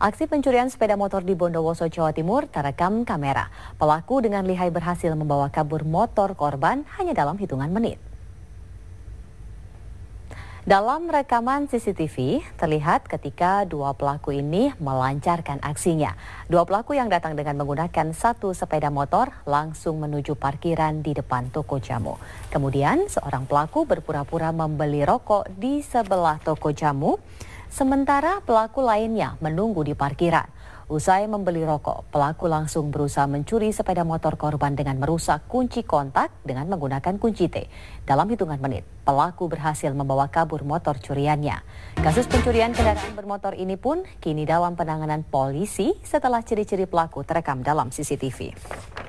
Aksi pencurian sepeda motor di Bondowoso, Jawa Timur terekam kamera. Pelaku dengan lihai berhasil membawa kabur motor korban hanya dalam hitungan menit. Dalam rekaman CCTV terlihat ketika dua pelaku ini melancarkan aksinya. Dua pelaku yang datang dengan menggunakan satu sepeda motor langsung menuju parkiran di depan toko jamu. Kemudian seorang pelaku berpura-pura membeli rokok di sebelah toko jamu. Sementara pelaku lainnya menunggu di parkiran. Usai membeli rokok, pelaku langsung berusaha mencuri sepeda motor korban dengan merusak kunci kontak dengan menggunakan kunci T. Dalam hitungan menit, pelaku berhasil membawa kabur motor curiannya. Kasus pencurian kendaraan bermotor ini pun kini dalam penanganan polisi setelah ciri-ciri pelaku terekam dalam CCTV.